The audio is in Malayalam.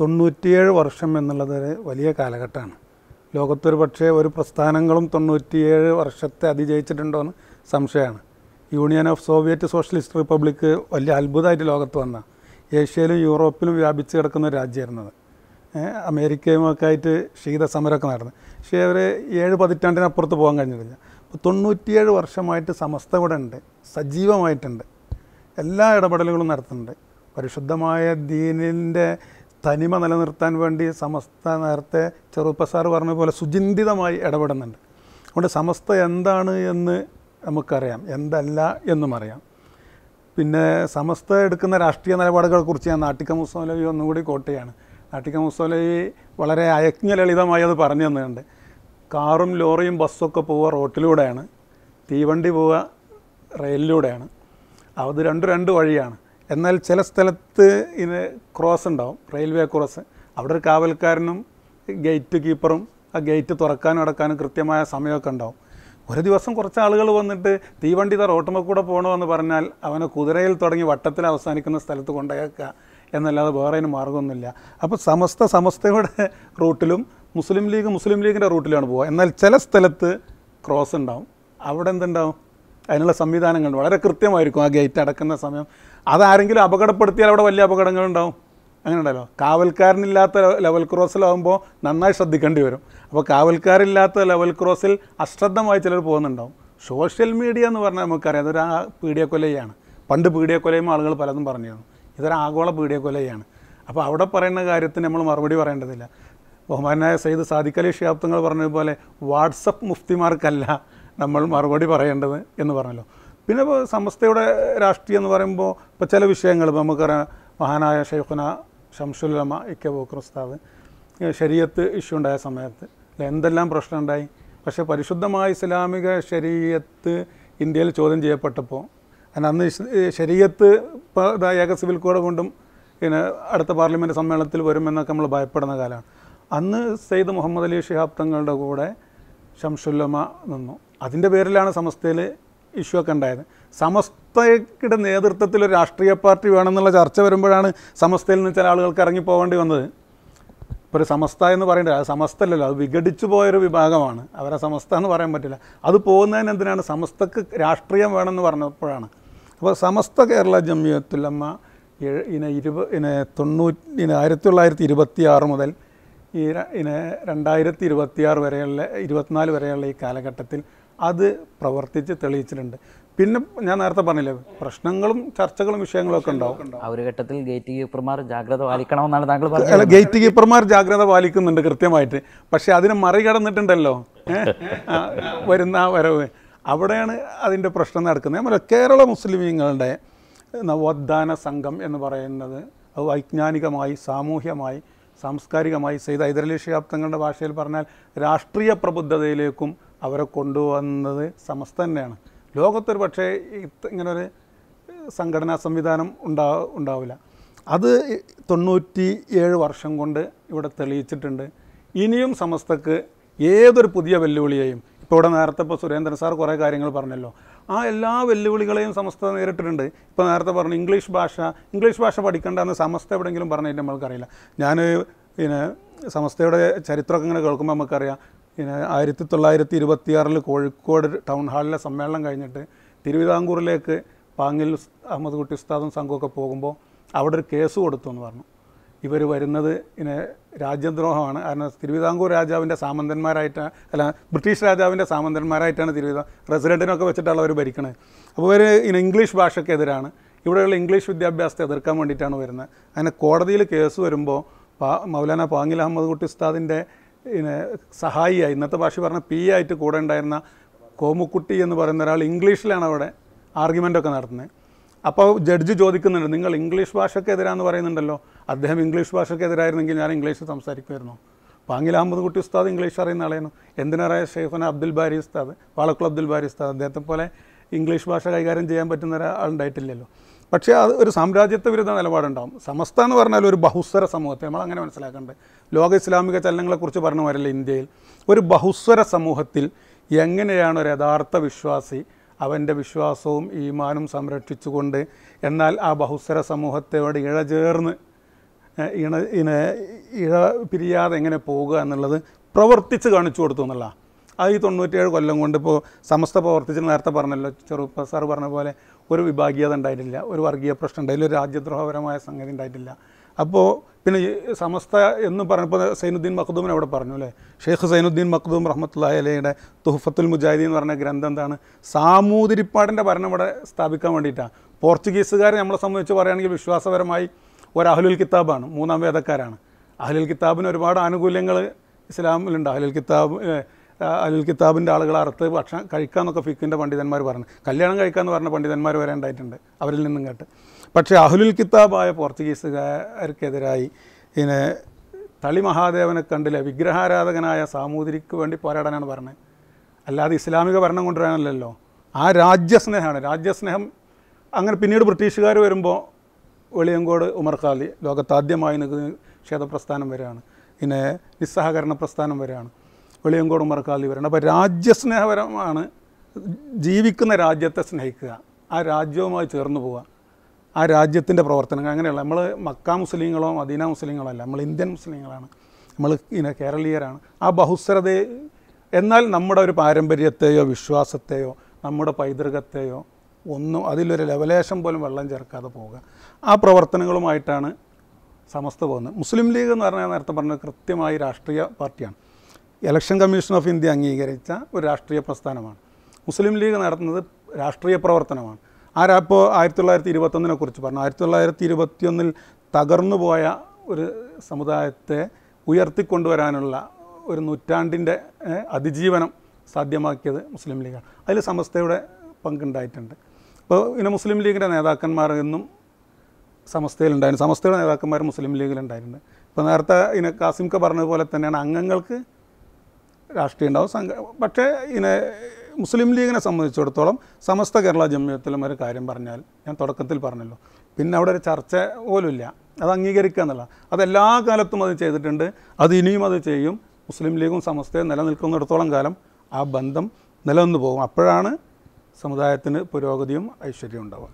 തൊണ്ണൂറ്റിയേഴ് വർഷം എന്നുള്ളത് വലിയ കാലഘട്ടമാണ് ലോകത്തൊരു പക്ഷേ ഒരു പ്രസ്ഥാനങ്ങളും തൊണ്ണൂറ്റിയേഴ് വർഷത്തെ അതിജയിച്ചിട്ടുണ്ടോ എന്ന് സംശയമാണ് union of Soviet socialist republic വലിയ അത്ഭുതമായിട്ട് ലോകത്ത് വന്ന ഏഷ്യയിലും യൂറോപ്പിലും വ്യാപിച്ച് കിടക്കുന്ന ഒരു രാജ്യമായിരുന്നത് അമേരിക്കയുമൊക്കെ ആയിട്ട് ശീത സമരമൊക്കെ നടന്നു പക്ഷേ അവർ ഏഴ് പതിറ്റാണ്ടിനപ്പുറത്ത് പോകാൻ കഴിഞ്ഞിട്ടില്ല അപ്പോൾ തൊണ്ണൂറ്റിയേഴ് വർഷമായിട്ട് സമസ്ത ഇവിടെ ഉണ്ട് സജീവമായിട്ടുണ്ട് എല്ലാ ഇടപെടലുകളും നടത്തുന്നുണ്ട് പരിശുദ്ധമായ ദീനിൻ്റെ തനിമ നിലനിർത്താൻ വേണ്ടി സമസ്ത നേരത്തെ ചെറുപ്പ സാർ പറഞ്ഞ പോലെ സുചിന്തിതമായി ഇടപെടുന്നുണ്ട് അതുകൊണ്ട് സമസ്ത എന്താണ് എന്ന് നമുക്കറിയാം എന്തല്ല എന്നും അറിയാം പിന്നെ സമസ്ത എടുക്കുന്ന രാഷ്ട്രീയ നിലപാടുകളെക്കുറിച്ച് ഞാൻ നാട്ടിക മുസ്തലവി ഒന്നുകൂടി കോട്ടയാണ് നാട്ടിക മുസ്തലവി വളരെ അയജ്ഞലളിതമായി അത് പറഞ്ഞു തന്നിട്ടുണ്ട് കാറും ലോറിയും ബസ്സൊക്കെ പോവുക റോട്ടിലൂടെയാണ് തീവണ്ടി പോവുക റെയിലിലൂടെയാണ് അത് രണ്ട് രണ്ട് വഴിയാണ് എന്നാൽ ചില സ്ഥലത്ത് ഇത് ക്രോസ് ഉണ്ടാവും റെയിൽവേ ക്രോസ് അവിടെ ഒരു കാവൽക്കാരനും ഗേറ്റ് കീപ്പറും ആ ഗേറ്റ് തുറക്കാനും അടക്കാനും കൃത്യമായ സമയമൊക്കെ ഉണ്ടാവും ഒരു ദിവസം കുറച്ച് ആളുകൾ വന്നിട്ട് തീവണ്ടി തറ ഓട്ടമ കൂടെ പോകണമെന്ന് പറഞ്ഞാൽ അവനെ കുതിരയിൽ തുടങ്ങി വട്ടത്തിൽ അവസാനിക്കുന്ന സ്ഥലത്ത് കൊണ്ടുപോയേക്കുക എന്നല്ലാതെ വേറെ അതിന് മാർഗമൊന്നുമില്ല അപ്പോൾ സമസ്ത സമസ്തയുടെ റൂട്ടിലും മുസ്ലിം ലീഗ് മുസ്ലിം ലീഗിൻ്റെ റൂട്ടിലാണ് പോവുക എന്നാൽ ചില സ്ഥലത്ത് ക്രോസ് ഉണ്ടാവും അവിടെ എന്തുണ്ടാവും അതിനുള്ള സംവിധാനങ്ങൾ വളരെ കൃത്യമായിരിക്കും ആ ഗേറ്റ് അടക്കുന്ന സമയം അതാരെങ്കിലും അപകടപ്പെടുത്തിയാൽ അവിടെ വലിയ അപകടങ്ങളുണ്ടാവും അങ്ങനെ ഉണ്ടല്ലോ കാവൽക്കാരനില്ലാത്ത ലെവൽ ക്രോസിലാവുമ്പോൾ നന്നായി ശ്രദ്ധിക്കേണ്ടി വരും അപ്പോൾ കാവൽക്കാരില്ലാത്ത ലെവൽ ക്രോസിൽ അശ്രദ്ധമായി ചിലർ പോകുന്നുണ്ടാവും സോഷ്യൽ മീഡിയ എന്ന് പറഞ്ഞാൽ നമുക്കറിയാം അതൊരു ആ പീഡിയക്കൊലയാണ് പണ്ട് പീഡിയക്കൊലയും ആളുകൾ പലതും പറഞ്ഞിരുന്നു ഇതൊരു ആഗോള പീഡിയക്കൊലയാണ് അപ്പോൾ അവിടെ പറയുന്ന കാര്യത്തിന് നമ്മൾ മറുപടി പറയേണ്ടതില്ല ബഹുമാനായ സയ്യിദ് സാദിഖലി ഷിയാബ്ദങ്ങൾ പറഞ്ഞതുപോലെ വാട്സപ്പ് മുഫ്തിമാർക്കല്ല നമ്മൾ മറുപടി പറയേണ്ടത് എന്ന് പറഞ്ഞല്ലോ പിന്നെ ഇപ്പോൾ സമസ്തയുടെ രാഷ്ട്രീയം എന്ന് പറയുമ്പോൾ ഇപ്പോൾ ചില വിഷയങ്ങൾ ഇപ്പോൾ നമുക്കറിയാം മഹാനായ ഷെയ്ഖുന ഷംസുലമ ഇക്ക ബോക്രസ്താവ് ശരീരത്ത് ഇഷ്യൂ ഉണ്ടായ സമയത്ത് എന്തെല്ലാം പ്രശ്നമുണ്ടായി പക്ഷേ പരിശുദ്ധമായ ഇസ്ലാമിക ശരീരത്ത് ഇന്ത്യയിൽ ചോദ്യം ചെയ്യപ്പെട്ടപ്പോൾ അന്ന് ശരീരത്ത് ഇപ്പോൾ ഏക സിവിൽ കോഡ് കൊണ്ടും പിന്നെ അടുത്ത പാർലമെൻറ്റ് സമ്മേളനത്തിൽ വരുമെന്നൊക്കെ നമ്മൾ ഭയപ്പെടുന്ന കാലമാണ് അന്ന് സെയ്ദ് മുഹമ്മദ് അലി ഷിഹാബ് തങ്ങളുടെ കൂടെ ഷംസുല്ലമ നിന്നു അതിൻ്റെ പേരിലാണ് സമസ്തയിൽ ഇഷ്യൂ ഒക്കെ ഉണ്ടായത് സമസ്തയുടെ നേതൃത്വത്തിൽ ഒരു രാഷ്ട്രീയ പാർട്ടി വേണമെന്നുള്ള ചർച്ച വരുമ്പോഴാണ് സമസ്തയിൽ നിന്ന് ചില ആളുകൾക്ക് ഇറങ്ങി പോകേണ്ടി വന്നത് ഇപ്പോൾ ഒരു സമസ്ത എന്ന് പറയേണ്ടത് അത് സമസ്തല്ലല്ലോ അത് വിഘടിച്ചു പോയൊരു വിഭാഗമാണ് അവരെ സമസ്ത എന്ന് പറയാൻ പറ്റില്ല അത് പോകുന്നതിന് എന്തിനാണ് സമസ്തക്ക് രാഷ്ട്രീയം വേണമെന്ന് പറഞ്ഞപ്പോഴാണ് അപ്പോൾ സമസ്ത കേരള ജമ്മിയത്തുലമ്മ ഇനെ ഇരുപ ഇനെ തൊണ്ണൂറ്റി ഇനെ ആയിരത്തി തൊള്ളായിരത്തി ഇരുപത്തി ആറ് മുതൽ ഈ ഇനെ രണ്ടായിരത്തി ഇരുപത്തിയാറ് വരെയുള്ള ഇരുപത്തിനാല് വരെയുള്ള ഈ കാലഘട്ടത്തിൽ അത് പ്രവർത്തിച്ച് തെളിയിച്ചിട്ടുണ്ട് പിന്നെ ഞാൻ നേരത്തെ പറഞ്ഞില്ലേ പ്രശ്നങ്ങളും ചർച്ചകളും വിഷയങ്ങളും ഒക്കെ ഉണ്ടാവും ആ ഒരു ഘട്ടത്തിൽ ഗേറ്റ് കീപ്പർമാർ ജാഗ്രത പാലിക്കണമെന്നാണ് താങ്കൾ പറഞ്ഞത് ഗേറ്റ് കീപ്പർമാർ ജാഗ്രത പാലിക്കുന്നുണ്ട് കൃത്യമായിട്ട് പക്ഷേ അതിനെ മറികടന്നിട്ടുണ്ടല്ലോ വരുന്ന വരവ് അവിടെയാണ് അതിൻ്റെ പ്രശ്നം നടക്കുന്നത് കേരള മുസ്ലിമീങ്ങളുടെ നവോത്ഥാന സംഘം എന്ന് പറയുന്നത് അത് വൈജ്ഞാനികമായി സാമൂഹ്യമായി സാംസ്കാരികമായി ചെയ്ത ഹൈദരലി ശാബ്ദങ്ങളുടെ ഭാഷയിൽ പറഞ്ഞാൽ രാഷ്ട്രീയ പ്രബുദ്ധതയിലേക്കും അവരെ കൊണ്ടുവന്നത് സമസ്ത തന്നെയാണ് ലോകത്തൊരു പക്ഷേ ഇങ്ങനെ ഒരു സംഘടനാ സംവിധാനം ഉണ്ടാ ഉണ്ടാവില്ല അത് തൊണ്ണൂറ്റി ഏഴ് വർഷം കൊണ്ട് ഇവിടെ തെളിയിച്ചിട്ടുണ്ട് ഇനിയും സമസ്തക്ക് ഏതൊരു പുതിയ വെല്ലുവിളിയെയും ഇപ്പോൾ ഇവിടെ നേരത്തെ ഇപ്പോൾ സുരേന്ദ്രൻ സാർ കുറേ കാര്യങ്ങൾ പറഞ്ഞല്ലോ ആ എല്ലാ വെല്ലുവിളികളെയും സമസ്ത നേരിട്ടിട്ടുണ്ട് ഇപ്പോൾ നേരത്തെ പറഞ്ഞു ഇംഗ്ലീഷ് ഭാഷ ഇംഗ്ലീഷ് ഭാഷ എന്ന് സമസ്ത എവിടെയെങ്കിലും പറഞ്ഞിട്ട് നമ്മൾക്കറിയില്ല ഞാൻ പിന്നെ സമസ്തയുടെ ചരിത്രമൊക്കെ ഇങ്ങനെ കേൾക്കുമ്പോൾ നമുക്കറിയാം പിന്നെ ആയിരത്തി തൊള്ളായിരത്തി ഇരുപത്തിയാറിൽ കോഴിക്കോട് ടൗൺ ഹാളിലെ സമ്മേളനം കഴിഞ്ഞിട്ട് തിരുവിതാംകൂറിലേക്ക് പാങ്ങിൽ അഹമ്മദ് കുട്ടി ഉസ്താദും സംഘമൊക്കെ പോകുമ്പോൾ അവിടെ ഒരു കേസ് കൊടുത്തു എന്ന് പറഞ്ഞു ഇവർ വരുന്നത് പിന്നെ രാജ്യദ്രോഹമാണ് കാരണം തിരുവിതാംകൂർ രാജാവിൻ്റെ സാമന്തന്മാരായിട്ട് അല്ല ബ്രിട്ടീഷ് രാജാവിൻ്റെ സാമന്തന്മാരായിട്ടാണ് തിരുവിതാ റെസിഡൻറ്റിനൊക്കെ വെച്ചിട്ടുള്ളവർ അവർ ഭരിക്കുന്നത് അപ്പോൾ ഇവർ ഇനി ഇംഗ്ലീഷ് ഭാഷയ്ക്കെതിരാണ് ഇവിടെയുള്ള ഇംഗ്ലീഷ് വിദ്യാഭ്യാസത്തെ എതിർക്കാൻ വേണ്ടിയിട്ടാണ് വരുന്നത് അങ്ങനെ കോടതിയിൽ കേസ് വരുമ്പോൾ പാ മൗലാന പാങ്ങിൽ അഹമ്മദ് കുട്ടി ഉസ്താദിൻ്റെ പിന്നെ സഹായിയായി ഇന്നത്തെ ഭാഷ പറഞ്ഞ പി ആയിട്ട് കൂടെ ഉണ്ടായിരുന്ന കോമുക്കുട്ടി എന്ന് പറയുന്ന ഒരാൾ ഇംഗ്ലീഷിലാണ് അവിടെ ആർഗ്യുമെൻ്റൊക്കെ നടത്തുന്നത് അപ്പോൾ ജഡ്ജ് ചോദിക്കുന്നുണ്ട് നിങ്ങൾ ഇംഗ്ലീഷ് ഭാഷക്കെതിരാന്ന് പറയുന്നുണ്ടല്ലോ അദ്ദേഹം ഇംഗ്ലീഷ് ഭാഷക്കെതിരായിരുന്നെങ്കിൽ ഞാൻ ഇംഗ്ലീഷ് സംസാരിക്കുമായിരുന്നു പാങ്ങിൽ അഹമ്മദ് കുട്ടി ഉസ്താദ് ഇംഗ്ലീഷ് അറിയുന്ന ആളെയാണ് എന്തിനാറായ ഷെയ്ഫന അബ്ദുൽ ബാരി ഉസ്താദ് വാളക്കുൾ അബ്ദുൽ ബാരി ഉസ്താദ് അദ്ദേഹത്തെ പോലെ ഇംഗ്ലീഷ് ഭാഷ കൈകാര്യം ചെയ്യാൻ പറ്റുന്ന ഒരാളുണ്ടായിട്ടില്ലല്ലോ പക്ഷേ അത് ഒരു സാമ്രാജ്യത്വ വിരുദ്ധ നിലപാടുണ്ടാകും സമസ്ത എന്ന് പറഞ്ഞാൽ ഒരു ബഹുസ്വര സമൂഹത്തെ നമ്മൾ അങ്ങനെ മനസ്സിലാക്കേണ്ടത് ലോക ഇസ്ലാമിക ചലനങ്ങളെക്കുറിച്ച് പറഞ്ഞു വരില്ല ഇന്ത്യയിൽ ഒരു ബഹുസ്വര സമൂഹത്തിൽ എങ്ങനെയാണ് ഒരു യഥാർത്ഥ വിശ്വാസി അവൻ്റെ വിശ്വാസവും ഈമാനും സംരക്ഷിച്ചുകൊണ്ട് എന്നാൽ ആ ബഹുസ്വര സമൂഹത്തോട് ഇഴചേർന്ന് ഇണ ഇണ ഇഴ പിരിയാതെ എങ്ങനെ പോവുക എന്നുള്ളത് പ്രവർത്തിച്ച് കാണിച്ചു കൊടുത്തു എന്നുള്ളതാണ് അത് ഈ തൊണ്ണൂറ്റേഴ് കൊല്ലം കൊണ്ട് ഇപ്പോൾ സമസ്ത പ്രവർത്തിച്ച് നേരത്തെ പറഞ്ഞല്ലോ ചെറുപ്പ സാർ പറഞ്ഞ പോലെ ഒരു വിഭാഗീയത ഉണ്ടായിട്ടില്ല ഒരു വർഗീയ പ്രശ്നം ഉണ്ടായില്ല ഒരു രാജ്യദ്രോഹപരമായ സംഗതി ഉണ്ടായിട്ടില്ല അപ്പോൾ പിന്നെ സമസ്ത എന്ന് പറഞ്ഞപ്പോൾ സൈനുദ്ദീൻ മഖ്ദൂമിനെ അവിടെ പറഞ്ഞു അല്ലേ ഷെയ്ഖ് സൈനുദ്ദീൻ മഖ്ദൂം റഹ്മത്തുല്ലാ അലയുടെ തുഹഫത്തുൽ മുജാഹിദി എന്ന് പറഞ്ഞ ഗ്രന്ഥം എന്താണ് സാമൂതിരിപ്പാടിൻ്റെ ഭരണം ഇവിടെ സ്ഥാപിക്കാൻ വേണ്ടിയിട്ടാണ് പോർച്ചുഗീസുകാർ നമ്മളെ സംബന്ധിച്ച് പറയുകയാണെങ്കിൽ വിശ്വാസപരമായി ഒരു അഹ്ലുൽ കിതാബാണ് മൂന്നാം വേദക്കാരാണ് അഹ്ലുൽ കിതാബിന് ഒരുപാട് ആനുകൂല്യങ്ങൾ ഇസ്ലാമിലുണ്ട് അഹ്ലുൽ കിതാബ് അലുൽ കിതാബിൻ്റെ ആളുകൾ അറുത്ത് ഭക്ഷണം കഴിക്കാമെന്നൊക്കെ ഫിക്കിൻ്റെ പണ്ഡിതന്മാർ പറഞ്ഞു കല്യാണം കഴിക്കാമെന്ന് പറഞ്ഞ പണ്ഡിതന്മാർ വരെ ഉണ്ടായിട്ടുണ്ട് അവരിൽ നിന്നും കേട്ട് പക്ഷേ അഹുലുൽ കിതാബായ പോർച്ചുഗീസുകാർക്കെതിരായി പിന്നെ തളി മഹാദേവനെ കണ്ടില്ല വിഗ്രഹാരാധകനായ സാമൂതിരിക്ക് വേണ്ടി പോരാടാനാണ് പറഞ്ഞത് അല്ലാതെ ഇസ്ലാമിക ഭരണം കൊണ്ടുവരാനല്ലല്ലോ ആ രാജ്യസ്നേഹമാണ് രാജ്യസ്നേഹം അങ്ങനെ പിന്നീട് ബ്രിട്ടീഷുകാർ വരുമ്പോൾ വെളിയങ്കോട് ഉമർ ഖാലി ലോകത്താദ്യമായി നിക്ഷേപ പ്രസ്ഥാനം വരെയാണ് പിന്നെ നിസ്സഹകരണ പ്രസ്ഥാനം വരെയാണ് വെളിയങ്കോടും മറക്കാതെ ഇവരുണ്ട് അപ്പോൾ രാജ്യസ്നേഹപരമാണ് ജീവിക്കുന്ന രാജ്യത്തെ സ്നേഹിക്കുക ആ രാജ്യവുമായി ചേർന്ന് പോവുക ആ രാജ്യത്തിൻ്റെ പ്രവർത്തനങ്ങൾ അങ്ങനെയുള്ള നമ്മൾ മക്ക മുസ്ലിങ്ങളോ മദീന മുസ്ലിങ്ങളോ അല്ല നമ്മൾ ഇന്ത്യൻ മുസ്ലിങ്ങളാണ് നമ്മൾ ഇങ്ങനെ കേരളീയരാണ് ആ ബഹുസ്വരത എന്നാൽ നമ്മുടെ ഒരു പാരമ്പര്യത്തെയോ വിശ്വാസത്തെയോ നമ്മുടെ പൈതൃകത്തെയോ ഒന്നും അതിലൊരു ലെവലേഷം പോലും വെള്ളം ചേർക്കാതെ പോവുക ആ പ്രവർത്തനങ്ങളുമായിട്ടാണ് സമസ്ത പോകുന്നത് മുസ്ലിം ലീഗ് എന്ന് പറഞ്ഞാൽ നേരത്തെ പറഞ്ഞ കൃത്യമായി രാഷ്ട്രീയ പാർട്ടിയാണ് ഇലക്ഷൻ കമ്മീഷൻ ഓഫ് ഇന്ത്യ അംഗീകരിച്ച ഒരു രാഷ്ട്രീയ പ്രസ്ഥാനമാണ് മുസ്ലിം ലീഗ് നടത്തുന്നത് രാഷ്ട്രീയ പ്രവർത്തനമാണ് ആരാ ഇപ്പോൾ ആയിരത്തി തൊള്ളായിരത്തി ഇരുപത്തൊന്നിനെ കുറിച്ച് പറഞ്ഞു ആയിരത്തി തൊള്ളായിരത്തി ഇരുപത്തിയൊന്നിൽ തകർന്നു പോയ ഒരു സമുദായത്തെ ഉയർത്തിക്കൊണ്ടുവരാനുള്ള ഒരു നൂറ്റാണ്ടിൻ്റെ അതിജീവനം സാധ്യമാക്കിയത് മുസ്ലിം ലീഗാണ് അതിൽ സമസ്തയുടെ പങ്കുണ്ടായിട്ടുണ്ട് ഇപ്പോൾ പിന്നെ മുസ്ലിം ലീഗിൻ്റെ നേതാക്കന്മാർ എന്നും സമസ്തയിലുണ്ടായിരുന്നു സമസ്തയുടെ നേതാക്കന്മാർ മുസ്ലിം ലീഗിലുണ്ടായിരുന്നു ഇപ്പോൾ നേരത്തെ ഇനി കാസിംക്ക പറഞ്ഞതുപോലെ തന്നെയാണ് അംഗങ്ങൾക്ക് രാഷ്ട്രീയം ഉണ്ടാവും സംഘ പക്ഷേ ഇതിനെ മുസ്ലിം ലീഗിനെ സംബന്ധിച്ചിടത്തോളം സമസ്ത കേരള ജമ്മിയത്തിലും ഒരു കാര്യം പറഞ്ഞാൽ ഞാൻ തുടക്കത്തിൽ പറഞ്ഞല്ലോ പിന്നെ അവിടെ ഒരു ചർച്ച പോലുമില്ല അത് അംഗീകരിക്കുക എന്നുള്ള അത് എല്ലാ കാലത്തും അത് ചെയ്തിട്ടുണ്ട് അത് ഇനിയും അത് ചെയ്യും മുസ്ലിം ലീഗും സമസ്തയും നിലനിൽക്കുന്നിടത്തോളം കാലം ആ ബന്ധം നിലനിന്ന് പോകും അപ്പോഴാണ് സമുദായത്തിന് പുരോഗതിയും ഐശ്വര്യവും ഉണ്ടാവുക